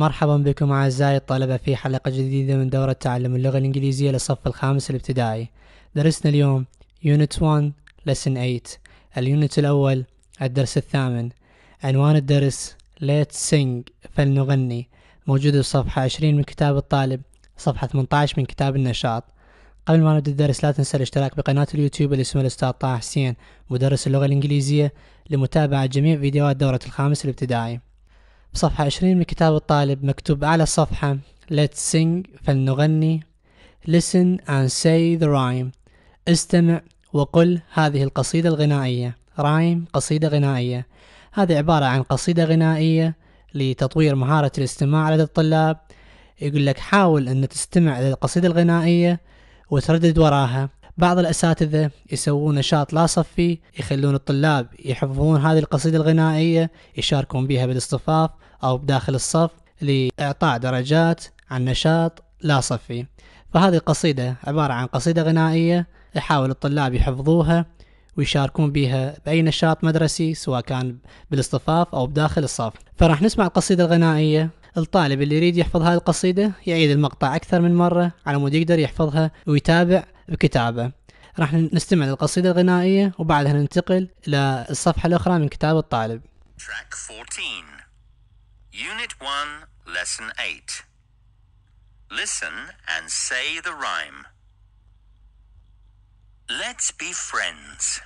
مرحبا بكم أعزائي الطلبة في حلقة جديدة من دورة تعلم اللغة الإنجليزية للصف الخامس الابتدائي درسنا اليوم Unit 1 Lesson 8 اليونت الأول الدرس الثامن عنوان الدرس Let's Sing فلنغني موجود في صفحة 20 من كتاب الطالب صفحة 18 من كتاب النشاط قبل ما نبدأ الدرس لا تنسى الاشتراك بقناة اليوتيوب اللي اسمها الأستاذ طه حسين مدرس اللغة الإنجليزية لمتابعة جميع فيديوهات دورة الخامس الابتدائي بصفحة 20 من كتاب الطالب مكتوب على الصفحة Let's sing فلنغني Listen and say the rhyme استمع وقل هذه القصيدة الغنائية رايم قصيدة غنائية هذه عبارة عن قصيدة غنائية لتطوير مهارة الاستماع لدى الطلاب يقول لك حاول أن تستمع للقصيدة الغنائية وتردد وراها بعض الأساتذة يسوون نشاط لا صفي يخلون الطلاب يحفظون هذه القصيدة الغنائية يشاركون بها بالاصطفاف أو بداخل الصف لإعطاء درجات عن نشاط لا صفي فهذه القصيدة عبارة عن قصيدة غنائية يحاول الطلاب يحفظوها ويشاركون بها بأي نشاط مدرسي سواء كان بالاصطفاف أو بداخل الصف فراح نسمع القصيدة الغنائية الطالب اللي يريد يحفظ هذه القصيدة يعيد المقطع أكثر من مرة على مود يقدر يحفظها ويتابع وكتابة راح نستمع للقصيدة الغنائية وبعدها ننتقل إلى الصفحة الأخرى من كتاب الطالب Track 14 Unit 1 Lesson 8 Listen and say the rhyme Let's be friends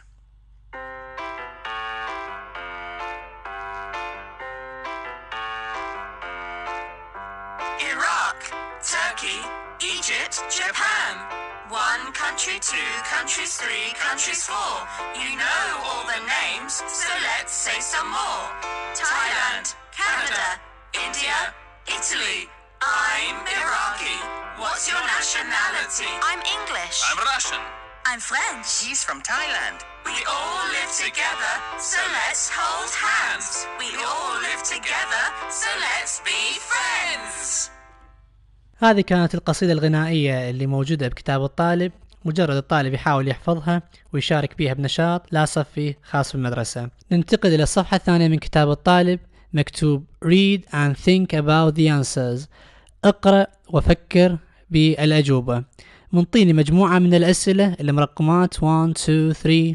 Iraq, Turkey, Egypt, Japan One country, two countries, three countries, four. You know all the names, so let's say some more. Thailand, Canada, India, Italy. I'm Iraqi. What's your nationality? I'm English. I'm Russian. I'm French. He's from Thailand. We all live together, so let's hold hands. We all live together, so let's be friends. هذه كانت القصيدة الغنائية اللي موجودة بكتاب الطالب مجرد الطالب يحاول يحفظها ويشارك بيها بنشاط لا صفي خاص بالمدرسة ننتقل إلى الصفحة الثانية من كتاب الطالب مكتوب read and think about the answers اقرأ وفكر بالأجوبة منطيني مجموعة من الأسئلة اللي مرقمات 1 2 3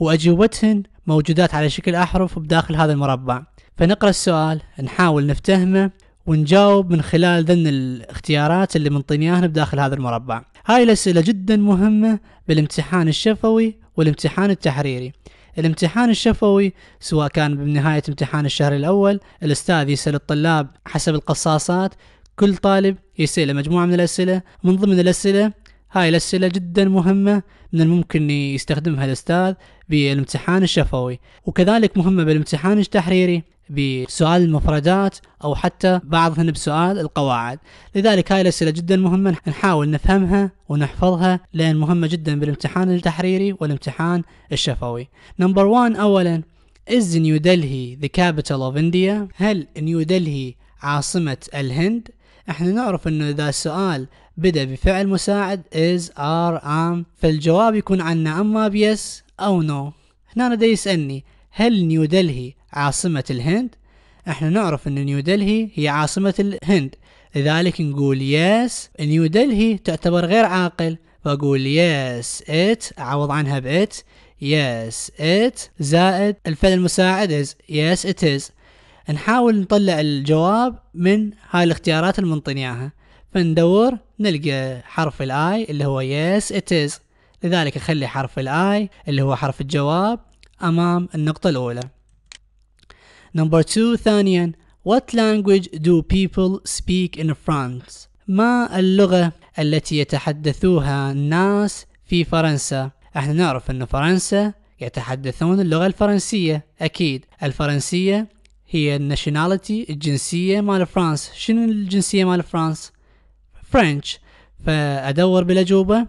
وأجوبتهن موجودات على شكل أحرف بداخل هذا المربع فنقرأ السؤال نحاول نفتهمه ونجاوب من خلال ذن الاختيارات اللي منطيني اياها بداخل هذا المربع هاي الأسئلة جدا مهمة بالامتحان الشفوي والامتحان التحريري الامتحان الشفوي سواء كان بنهاية امتحان الشهر الأول الأستاذ يسأل الطلاب حسب القصاصات كل طالب يسأل مجموعة من الأسئلة من ضمن الأسئلة هاي الأسئلة جدا مهمة من الممكن يستخدمها الأستاذ بالامتحان الشفوي وكذلك مهمة بالامتحان التحريري بسؤال المفردات او حتى بعضهن بسؤال القواعد لذلك هاي الاسئله جدا مهمه نحاول نفهمها ونحفظها لان مهمه جدا بالامتحان التحريري والامتحان الشفوي نمبر 1 اولا Is New Delhi the capital of India? هل نيو دلهي عاصمة الهند؟ احنا نعرف انه اذا السؤال بدأ بفعل مساعد is are am فالجواب يكون عنا اما بيس او نو no. هنا دا يسألني هل نيودلهي عاصمة الهند؟ احنا نعرف ان نيودلهي هي عاصمة الهند لذلك نقول يس نيودلهي تعتبر غير عاقل فأقول يس ات أعوض عنها بإت يس ات زائد الفعل المساعد از يس ات از نحاول نطلع الجواب من هاي الاختيارات اللي منطينياها فندور نلقى حرف الاي اللي هو يس ات از لذلك نخلي حرف الاي اللي هو حرف الجواب أمام النقطة الأولى نمبر 2 ثانيا What language do people speak in France? ما اللغة التي يتحدثوها الناس في فرنسا؟ احنا نعرف ان فرنسا يتحدثون اللغة الفرنسية اكيد الفرنسية هي الناشوناليتي الجنسية مال فرنسا شنو الجنسية مال فرنسا؟ فرنش فادور بالاجوبة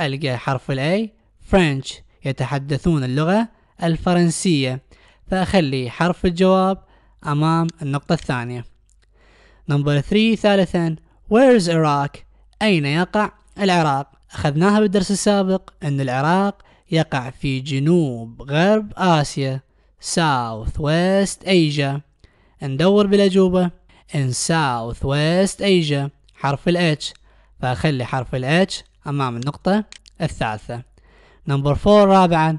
القى حرف الاي فرنش يتحدثون اللغة الفرنسية فأخلي حرف الجواب أمام النقطة الثانية نمبر 3 ثالثا where's Iraq أين يقع العراق أخذناها بالدرس السابق أن العراق يقع في جنوب غرب آسيا South West Asia ندور بالأجوبة in South West Asia حرف ال H فأخلي حرف ال H أمام النقطة الثالثة نمبر 4 رابعا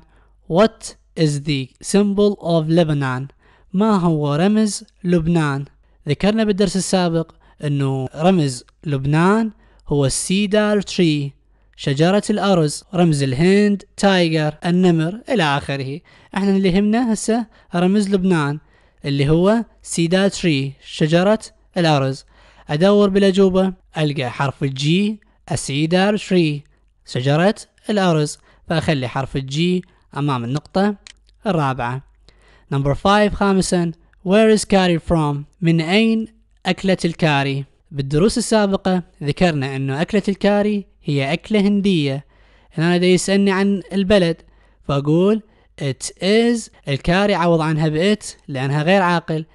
what is the symbol of Lebanon ما هو رمز لبنان ذكرنا بالدرس السابق أنه رمز لبنان هو السيدار تري شجرة الأرز رمز الهند تايجر النمر إلى آخره احنا اللي يهمنا هسه رمز لبنان اللي هو سيدا تري شجرة الأرز أدور بالأجوبة ألقى حرف الجي السيدار تري شجرة الأرز فأخلي حرف الجي أمام النقطة الرابعة نمبر 5 خامسا Where is curry from من أين أكلة الكاري بالدروس السابقة ذكرنا أنه أكلة الكاري هي أكلة هندية هنا أنا يسألني عن البلد فأقول it is الكاري عوض عنها it لأنها غير عاقل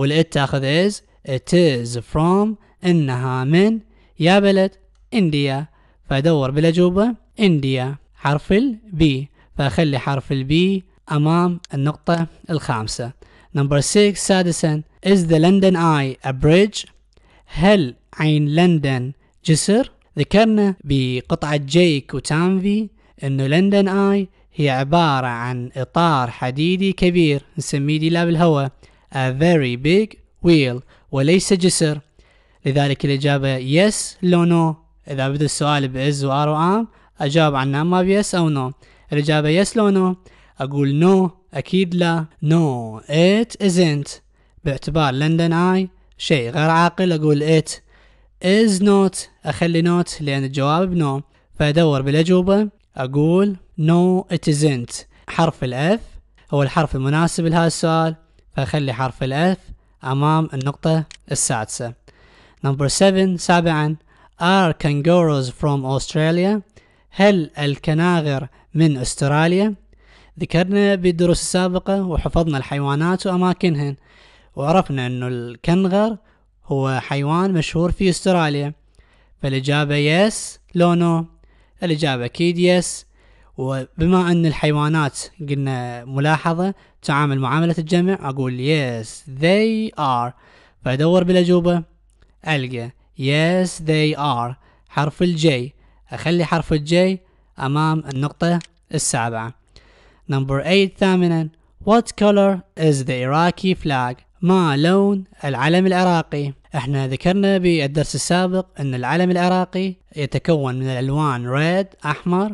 it تاخذ is it is from إنها من يا بلد إنديا فأدور بالأجوبة إنديا حرف B فأخلي حرف B أمام النقطة الخامسة نمبر 6 سادسا Is the London Eye a bridge? هل عين لندن جسر؟ ذكرنا بقطعة جيك وتامفي أنه لندن آي هي عبارة عن إطار حديدي كبير نسميه لاب بالهواء a very big wheel وليس جسر لذلك الإجابة yes لو no إذا بدأ السؤال بإز وآر وآم أجاوب عنه نعم ما بيس أو نو no. الإجابة yes لو no أقول نو أكيد لا نو إت إزنت باعتبار لندن آي شيء غير عاقل أقول إت إز نوت أخلي نوت لأن الجواب نو فأدور بالأجوبة أقول نو إت إزنت حرف الأف هو الحرف المناسب لهذا السؤال فأخلي حرف الأف أمام النقطة السادسة نمبر 7 سابعا Are kangaroos from Australia؟ هل الكناغر من أستراليا؟ ذكرنا بالدروس السابقة وحفظنا الحيوانات وأماكنهن وعرفنا أن الكنغر هو حيوان مشهور في أستراليا فالإجابة يس لو نو الإجابة أكيد يس وبما أن الحيوانات قلنا ملاحظة تعامل معاملة الجمع أقول يس they are فأدور بالأجوبة ألقى يس they are حرف الجي أخلي حرف الجي أمام النقطة السابعة Number 8 ثامنا What color is the Iraqi flag? ما لون العلم العراقي؟ احنا ذكرنا بالدرس السابق ان العلم العراقي يتكون من الالوان red احمر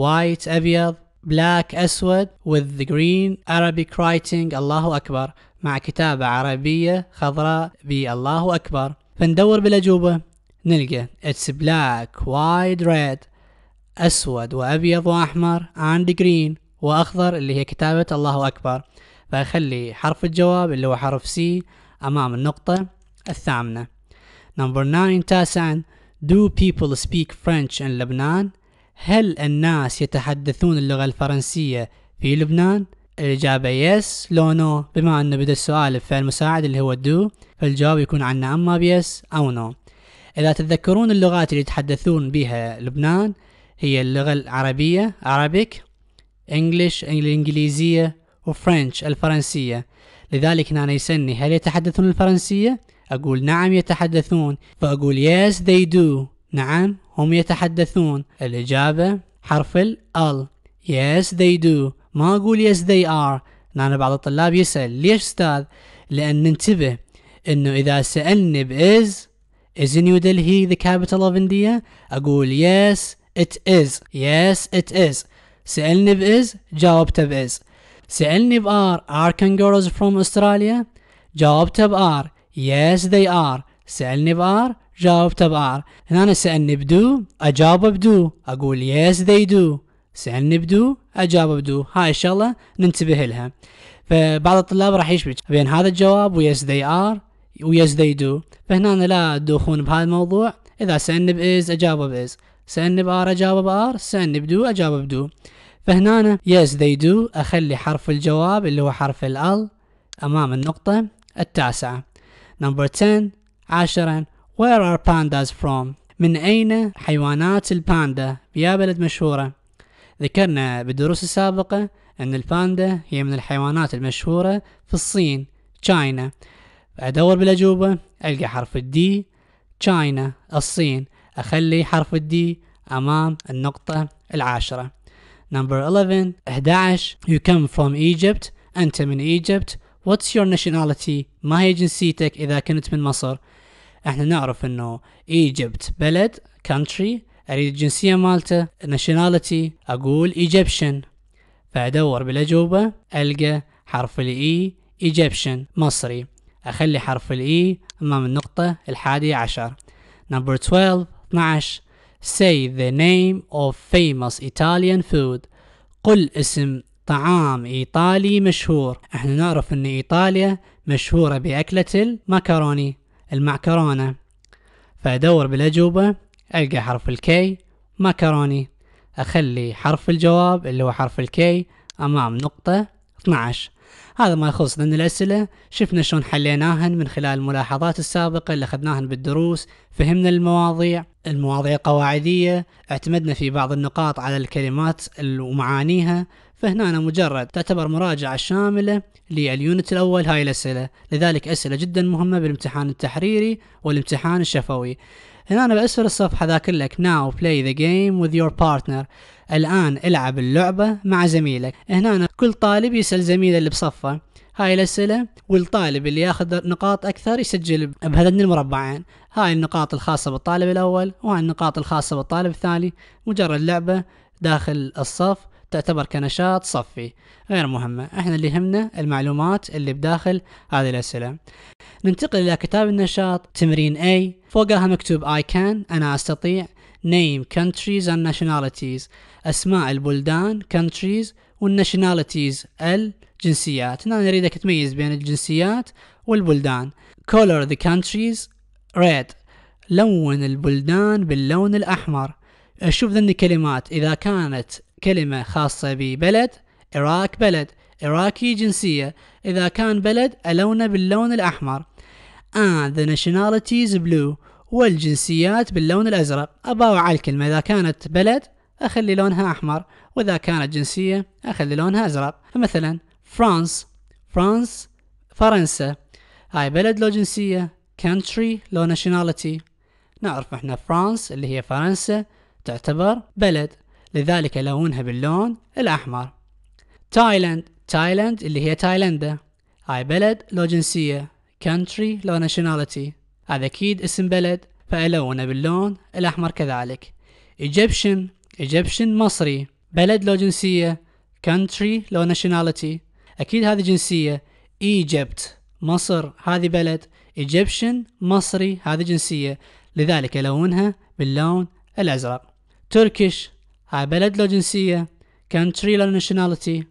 white ابيض black اسود with the green Arabic writing الله اكبر مع كتابة عربية خضراء بالله اكبر فندور بالاجوبة نلقى it's black white red اسود وابيض واحمر and green وأخضر اللي هي كتابة الله أكبر فأخلي حرف الجواب اللي هو حرف سي أمام النقطة الثامنة نمبر 9 تاسعا Do people speak French in لبنان؟ هل الناس يتحدثون اللغة الفرنسية في لبنان؟ الإجابة يس لو نو بما أنه بدأ السؤال بفعل مساعد اللي هو دو فالجواب يكون عنا أما بيس أو نو إذا تتذكرون اللغات اللي يتحدثون بها لبنان هي اللغة العربية Arabic انجلش الانجليزية وفرنش الفرنسية لذلك هنا يسألني هل يتحدثون الفرنسية؟ أقول نعم يتحدثون فأقول yes they do نعم هم يتحدثون الإجابة حرف ال ال yes they do ما أقول yes they are أنا بعض الطلاب يسأل ليش أستاذ؟ لأن ننتبه أنه إذا سألني بإز is New Delhi the capital of India أقول yes it is yes it is سألني بإز جاوبته بإز سألني بآر are kangaroos from Australia جاوبته بآر yes they are سألني بآر جاوبته بآر هنا أنا سألني بدو أجاوب بدو أقول yes they do سألني بدو أجاوب بدو هاي الشغلة ننتبه لها فبعض الطلاب راح يشبك بين هذا الجواب ويس ذي ار ويس ذي دو فهنا أنا لا تدوخون بهذا الموضوع إذا سألني بإز أجاوب بإز سألني بآر أجاوب بآر سألني بدو أجاوب بدو فهنا yes they do أخلي حرف الجواب اللي هو حرف ال أمام النقطة التاسعة نمبر 10 عاشرا where are pandas from من أين حيوانات الباندا يا بلد مشهورة ذكرنا بالدروس السابقة أن الباندا هي من الحيوانات المشهورة في الصين تشاينا أدور بالأجوبة ألقى حرف الدي تشاينا الصين أخلي حرف الدي أمام النقطة العاشرة Number 11 11 You come from Egypt أنت من Egypt What's your nationality ما هي جنسيتك إذا كنت من مصر احنا نعرف انه Egypt بلد country اريد الجنسية مالته nationality اقول Egyptian فادور بالاجوبة القى حرف الاي e، Egyptian مصري اخلي حرف الاي e امام النقطة الحادية عشر number 12 12 Say the name of famous Italian food قل اسم طعام إيطالي مشهور احنا نعرف أن إيطاليا مشهورة بأكلة المكروني المعكرونة فأدور بالأجوبة ألقى حرف الكي مكروني أخلي حرف الجواب اللي هو حرف الكي أمام نقطة 12 هذا ما يخص لأن الأسئلة شفنا شلون حليناهن من خلال الملاحظات السابقة اللي أخذناهن بالدروس فهمنا المواضيع المواضيع قواعدية اعتمدنا في بعض النقاط على الكلمات ومعانيها فهنا أنا مجرد تعتبر مراجعة شاملة لليونت الأول هاي الأسئلة لذلك أسئلة جدا مهمة بالامتحان التحريري والامتحان الشفوي هنا أنا بأسفل الصفحة ذاكر لك now play the game with your partner الآن العب اللعبة مع زميلك هنا أنا كل طالب يسأل زميله اللي بصفه هاي الاسئله والطالب اللي ياخذ نقاط اكثر يسجل بهذين المربعين هاي النقاط الخاصه بالطالب الاول وهاي النقاط الخاصه بالطالب الثاني مجرد لعبه داخل الصف تعتبر كنشاط صفي غير مهمة احنا اللي يهمنا المعلومات اللي بداخل هذه الأسئلة ننتقل إلى كتاب النشاط تمرين A فوقها مكتوب I can أنا أستطيع name countries and nationalities أسماء البلدان countries والnationalities ال جنسيات هنا نريدك تميز بين الجنسيات والبلدان color the countries red لون البلدان باللون الأحمر شوف ذني الكلمات إذا كانت كلمة خاصة ببلد إراك بلد إراكي جنسية إذا كان بلد ألونه باللون الأحمر and the nationalities blue والجنسيات باللون الأزرق أباوع الكلمة إذا كانت بلد أخلي لونها أحمر وإذا كانت جنسية أخلي لونها أزرق فمثلا فرانس فرانس فرنسا هاي بلد لو جنسية country لو nationality نعرف احنا فرانس اللي هي فرنسا تعتبر بلد لذلك لونها باللون الأحمر تايلاند تايلاند اللي هي تايلندا هاي بلد لو جنسية country لو nationality هذا أكيد اسم بلد فألونه باللون الأحمر كذلك Egyptian Egyptian مصري بلد لو جنسية country لو nationality اكيد هذه جنسيه ايجبت مصر هذه بلد ايجيبشن مصري هذه جنسيه لذلك الونها باللون الازرق تركيش هاي بلد لو جنسيه كانتري لو ناشوناليتي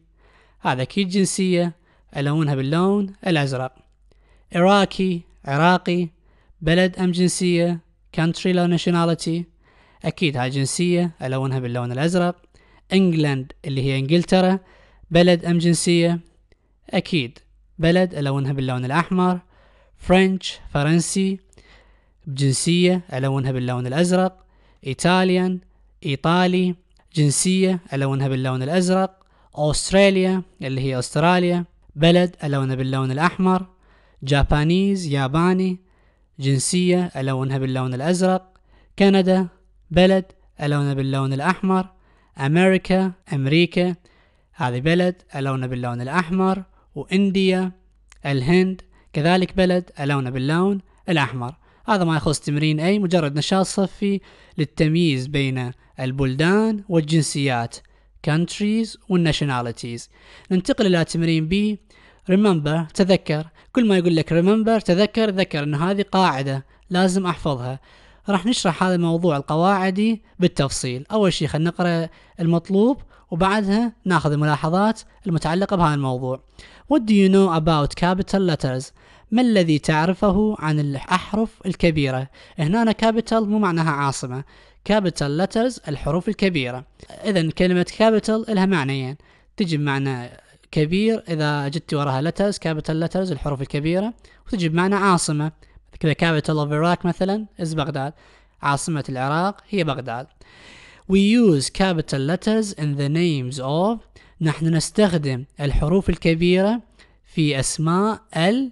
هذا اكيد جنسيه الونها باللون الازرق عراقي عراقي بلد ام جنسيه كانتري لو ناشوناليتي اكيد هاي جنسيه الونها باللون الازرق انجلند اللي هي انجلترا بلد ام جنسيه أكيد بلد ألونها باللون الأحمر فرنش فرنسي بجنسية ألونها باللون الأزرق إيطاليان إيطالي جنسية ألونها باللون الأزرق أستراليا اللي هي أستراليا بلد ألونها باللون الأحمر جابانيز ياباني جنسية ألونها باللون الأزرق كندا بلد ألونها باللون الأحمر أمريكا أمريكا هذه بلد ألونها باللون الأحمر وإنديا الهند كذلك بلد ألونه باللون الأحمر هذا ما يخص تمرين أي مجرد نشاط صفي للتمييز بين البلدان والجنسيات countries والnationalities ننتقل إلى تمرين بي remember تذكر كل ما يقول لك remember تذكر ذكر أن هذه قاعدة لازم أحفظها راح نشرح هذا الموضوع القواعدي بالتفصيل أول شيء خلينا نقرأ المطلوب وبعدها ناخذ الملاحظات المتعلقة بهذا الموضوع What do you know about capital letters؟ ما الذي تعرفه عن الأحرف الكبيرة؟ هنا أنا كابيتال مو معناها عاصمة كابيتال لترز الحروف الكبيرة إذا كلمة كابيتال لها معنيين تجي بمعنى كبير إذا جدت وراها لترز كابيتال لترز الحروف الكبيرة وتجي بمعنى عاصمة كذا capital of Iraq مثلا از بغداد عاصمة العراق هي بغداد We use capital letters in the names of نحن نستخدم الحروف الكبيرة في أسماء ال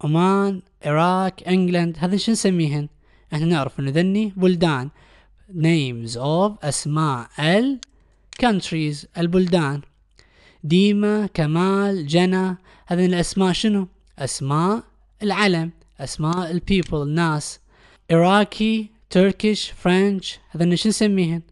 عمان عراق انجلند هذا شو نسميهن احنا نعرف انه ذني بلدان names of أسماء ال countries البلدان ديما كمال جنى هذه الأسماء شنو أسماء العلم أسماء البيبل الناس إراكي تركيش فرنش هذا شو نسميهن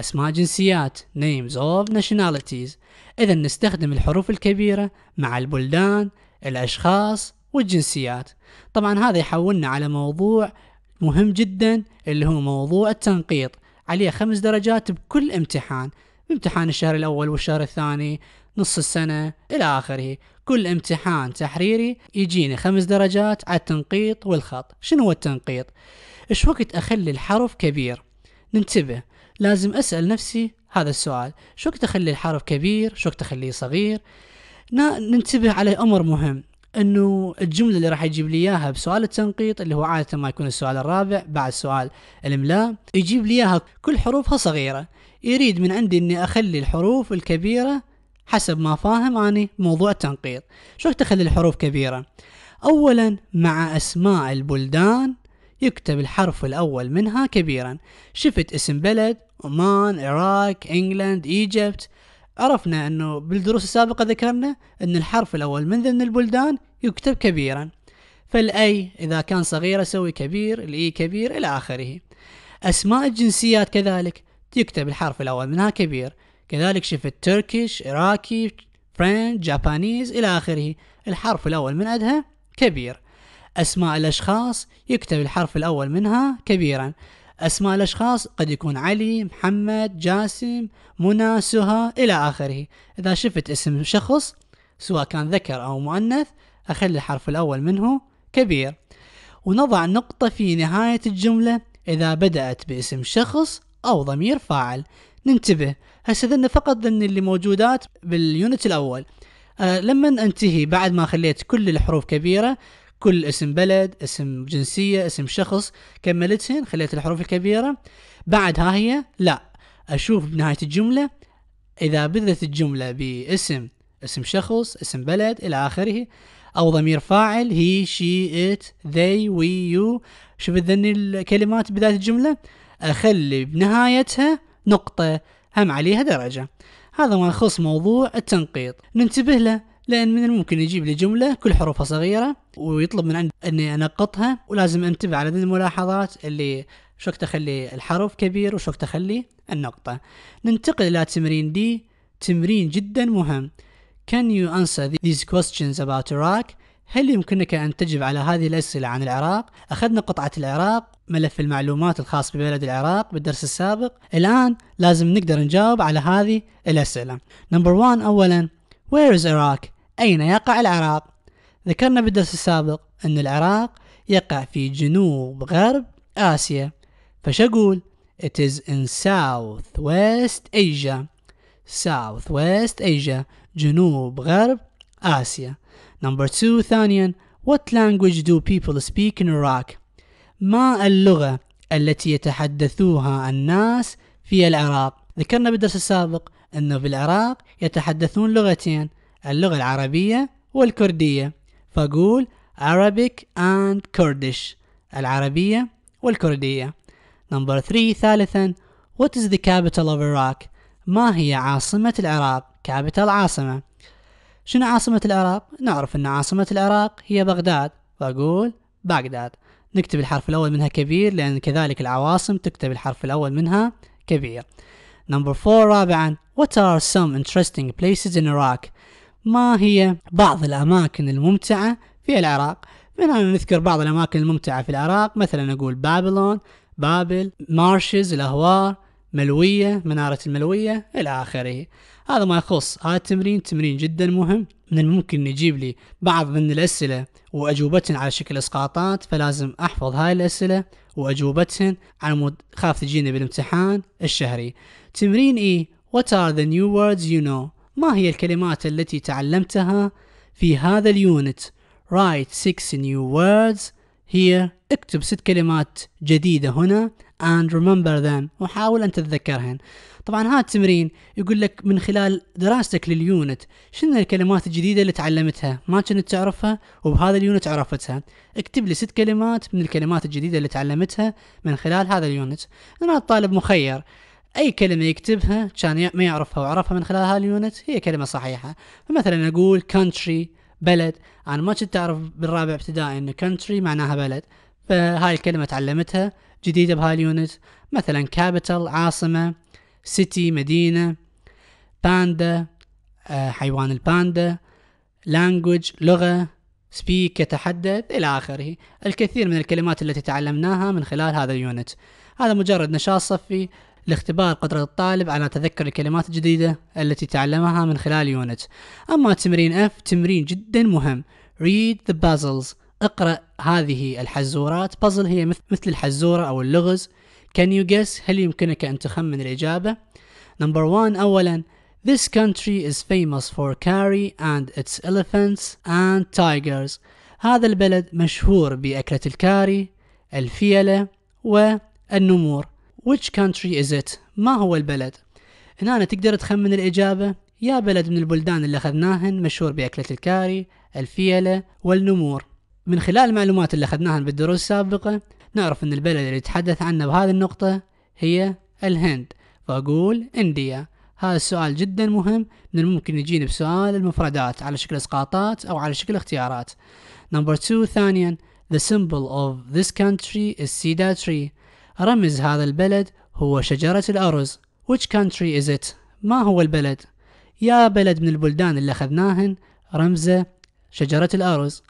أسماء جنسيات names of nationalities إذا نستخدم الحروف الكبيرة مع البلدان الأشخاص والجنسيات طبعا هذا يحولنا على موضوع مهم جدا اللي هو موضوع التنقيط عليه خمس درجات بكل امتحان امتحان الشهر الأول والشهر الثاني نص السنة إلى آخره كل امتحان تحريري يجيني خمس درجات على التنقيط والخط شنو هو التنقيط؟ ايش وقت أخلي الحرف كبير ننتبه لازم أسأل نفسي هذا السؤال شو وقت أخلي الحرف كبير شو وقت أخليه صغير ننتبه على أمر مهم انه الجمله اللي راح يجيب لي اياها بسؤال التنقيط اللي هو عاده ما يكون السؤال الرابع بعد سؤال الاملاء يجيب لي اياها كل حروفها صغيره يريد من عندي اني اخلي الحروف الكبيره حسب ما فاهم اني موضوع التنقيط شو وقت أخلي الحروف كبيره اولا مع اسماء البلدان يكتب الحرف الاول منها كبيرا شفت اسم بلد عمان عراق انجلند ايجيبت عرفنا انه بالدروس السابقة ذكرنا ان الحرف الاول من ضمن البلدان يكتب كبيرا فالاي اذا كان صغير اسوي كبير الاي كبير الى اخره اسماء الجنسيات كذلك يكتب الحرف الاول منها كبير كذلك شفت تركيش عراقي فرنج جابانيز الى اخره الحرف الاول من ادها كبير اسماء الاشخاص يكتب الحرف الاول منها كبيرا أسماء الأشخاص قد يكون علي محمد جاسم منى سهى إلى آخره إذا شفت اسم شخص سواء كان ذكر أو مؤنث أخلي الحرف الأول منه كبير ونضع نقطة في نهاية الجملة إذا بدأت باسم شخص أو ضمير فاعل ننتبه هسه ذن فقط ذن اللي موجودات باليونت الأول أه لما انتهي بعد ما خليت كل الحروف كبيرة كل اسم بلد اسم جنسية اسم شخص كملتهن خليت الحروف الكبيرة بعد ها هي لا أشوف بنهاية الجملة إذا بدأت الجملة باسم اسم شخص اسم بلد إلى آخره أو ضمير فاعل هي شي إت they we you شو بتذني الكلمات بذات الجملة أخلي بنهايتها نقطة هم عليها درجة هذا ما يخص موضوع التنقيط ننتبه له لان من الممكن يجيب لي جمله كل حروفها صغيره ويطلب من عندي اني انقطها ولازم انتبه على ذي الملاحظات اللي شو وقت اخلي الحرف كبير وشو وقت اخلي النقطه ننتقل الى تمرين دي تمرين جدا مهم Can you answer these questions about Iraq? هل يمكنك أن تجب على هذه الأسئلة عن العراق؟ أخذنا قطعة العراق ملف المعلومات الخاص ببلد العراق بالدرس السابق الآن لازم نقدر نجاوب على هذه الأسئلة Number one أولا Where is Iraq? أين يقع العراق؟ ذكرنا بالدرس السابق أن العراق يقع في جنوب غرب آسيا فشقول It is in Southwest Asia Southwest Asia جنوب غرب آسيا Number two ثانيا What language do people speak in Iraq? ما اللغة التي يتحدثوها الناس في العراق؟ ذكرنا بالدرس السابق أنه في العراق يتحدثون لغتين اللغة العربية والكردية فأقول Arabic and Kurdish العربية والكردية نمبر 3 ثالثا What is the capital of Iraq؟ ما هي عاصمة العراق؟ capital عاصمة شنو عاصمة العراق؟ نعرف أن عاصمة العراق هي بغداد فأقول بغداد نكتب الحرف الأول منها كبير لأن كذلك العواصم تكتب الحرف الأول منها كبير نمبر 4 رابعا What are some interesting places in Iraq؟ ما هي بعض الأماكن الممتعة في العراق من هنا نذكر بعض الأماكن الممتعة في العراق مثلا نقول بابلون بابل مارشز الأهوار ملوية منارة الملوية إلى آخره هذا ما يخص هذا التمرين تمرين جدا مهم من الممكن نجيب لي بعض من الأسئلة وأجوبتهن على شكل إسقاطات فلازم أحفظ هاي الأسئلة وأجوبتهن على مود خاف تجيني بالامتحان الشهري تمرين إي What are the new words you know ما هي الكلمات التي تعلمتها في هذا اليونت write six new words here اكتب ست كلمات جديدة هنا and remember them وحاول أن تتذكرهن طبعا هذا التمرين يقول لك من خلال دراستك لليونت شنو الكلمات الجديدة اللي تعلمتها ما كنت تعرفها وبهذا اليونت عرفتها اكتب لي ست كلمات من الكلمات الجديدة اللي تعلمتها من خلال هذا اليونت أنا الطالب مخير أي كلمة يكتبها كان ما يعرفها وعرفها من خلال هاليونت هي كلمة صحيحة فمثلا أقول country بلد أنا ما كنت أعرف بالرابع ابتدائي أن country معناها بلد فهاي الكلمة تعلمتها جديدة بهاليونت مثلا capital عاصمة city مدينة باندا آه، حيوان الباندا language لغة speak يتحدث إلى آخره الكثير من الكلمات التي تعلمناها من خلال هذا اليونت هذا مجرد نشاط صفي لاختبار قدرة الطالب على تذكر الكلمات الجديدة التي تعلمها من خلال يونت أما تمرين F تمرين جدا مهم Read the puzzles اقرأ هذه الحزورات بازل هي مثل الحزورة أو اللغز Can you guess هل يمكنك أن تخمن الإجابة نمبر 1 أولا This country is famous for curry and its elephants and tigers هذا البلد مشهور بأكلة الكاري الفيلة والنمور which country is it ما هو البلد هنا أنا تقدر تخمن الإجابة يا بلد من البلدان اللي أخذناهن مشهور بأكلة الكاري الفيلة والنمور من خلال المعلومات اللي أخذناهن بالدروس السابقة نعرف أن البلد اللي يتحدث عنه بهذه النقطة هي الهند فأقول إنديا هذا السؤال جدا مهم من الممكن يجيني بسؤال المفردات على شكل اسقاطات أو على شكل اختيارات نمبر 2 ثانيا The symbol of this country is cedar tree رمز هذا البلد هو شجرة الأرز Which country is it؟ ما هو البلد؟ يا بلد من البلدان اللي أخذناهن رمزه شجرة الأرز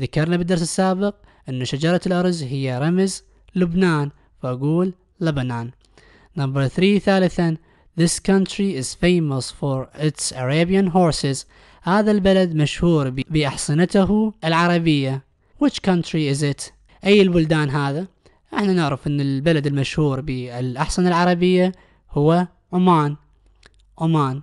ذكرنا بالدرس السابق أن شجرة الأرز هي رمز لبنان فأقول لبنان Number 3 ثالثا This country is famous for its Arabian horses هذا البلد مشهور بأحصنته العربية Which country is it؟ أي البلدان هذا؟ احنا نعرف ان البلد المشهور بالأحصنة العربية هو عمان عمان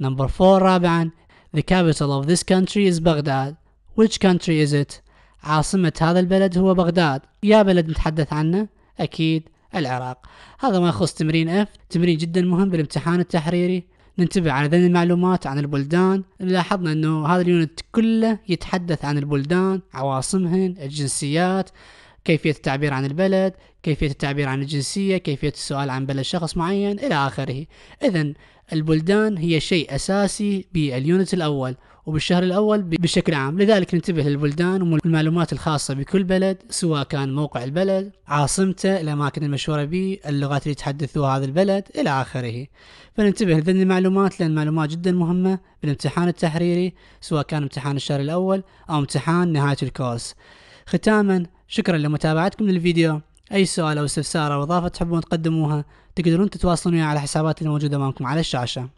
نمبر 4 رابعا The capital of this country is Baghdad Which country is it? عاصمة هذا البلد هو بغداد يا بلد نتحدث عنه أكيد العراق هذا ما يخص تمرين اف تمرين جدا مهم بالامتحان التحريري ننتبه على ذن المعلومات عن البلدان لاحظنا انه هذا اليونت كله يتحدث عن البلدان عواصمهن الجنسيات كيفية التعبير عن البلد كيفية التعبير عن الجنسية كيفية السؤال عن بلد شخص معين إلى آخره إذا البلدان هي شيء أساسي باليونت الأول وبالشهر الأول بشكل عام لذلك ننتبه للبلدان والمعلومات الخاصة بكل بلد سواء كان موقع البلد عاصمته الأماكن المشهورة به اللغات اللي يتحدثوها هذا البلد إلى آخره فننتبه لذن المعلومات لأن معلومات جدا مهمة بالامتحان التحريري سواء كان امتحان الشهر الأول أو امتحان نهاية الكورس ختاما شكرا لمتابعتكم للفيديو أي سؤال أو استفسار أو إضافة تحبون تقدموها تقدرون تتواصلون على حساباتي الموجودة أمامكم على الشاشة